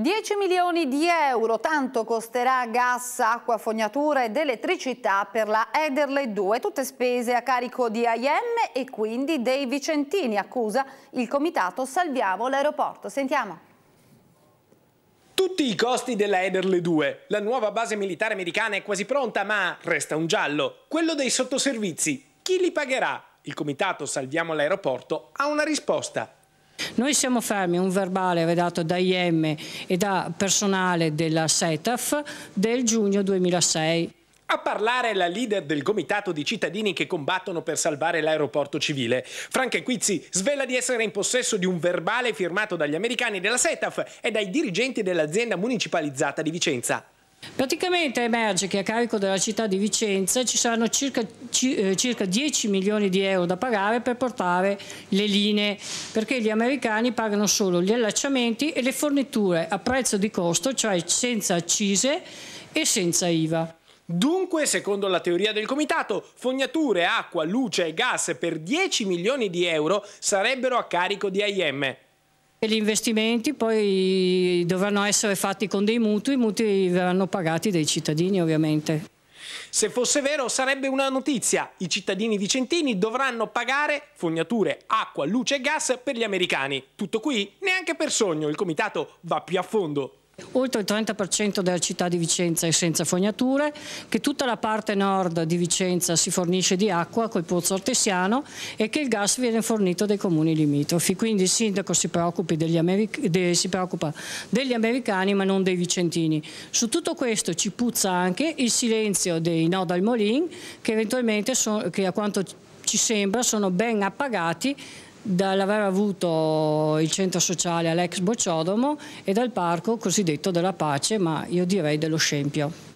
10 milioni di euro, tanto costerà gas, acqua, fognatura ed elettricità per la Ederle 2, tutte spese a carico di AIM e quindi dei Vicentini, accusa il comitato Salviamo l'aeroporto. Sentiamo. Tutti i costi della Ederle 2. La nuova base militare americana è quasi pronta, ma resta un giallo, quello dei sottoservizi. Chi li pagherà? Il comitato Salviamo l'aeroporto ha una risposta. Noi siamo fermi un verbale dato da IM e da personale della SETAF del giugno 2006. A parlare la leader del comitato di cittadini che combattono per salvare l'aeroporto civile. Franca Quizzi svela di essere in possesso di un verbale firmato dagli americani della SETAF e dai dirigenti dell'azienda municipalizzata di Vicenza. Praticamente emerge che a carico della città di Vicenza ci saranno circa, eh, circa, 10 milioni di euro da pagare per portare le linee, perché gli americani pagano solo gli allacciamenti e le forniture a prezzo di costo, cioè senza accise e senza IVA. Dunque, secondo la teoria del comitato, fognature, acqua, luce e gas per 10 milioni di euro sarebbero a carico di AIM. E gli investimenti poi dovranno essere fatti con dei mutui, i mutui verranno pagati dai cittadini ovviamente. Se fosse vero sarebbe una notizia, i cittadini vicentini dovranno pagare fognature, acqua, luce e gas per gli americani. Tutto qui? Neanche per sogno, il comitato va più a fondo. Oltre il 30% della città di Vicenza è senza fognature, che tutta la parte nord di Vicenza si fornisce di acqua col pozzo artesiano e che il gas viene fornito dai comuni limitrofi. Quindi il sindaco si, de, si preoccupa degli americani ma non dei vicentini. Su tutto questo ci puzza anche il silenzio dei Nod al Molin che eventualmente, so, che a quanto ci sembra, sono ben appagati dall'aver avuto il centro sociale all'ex Bocciodomo e dal parco cosiddetto della pace, ma io direi dello scempio.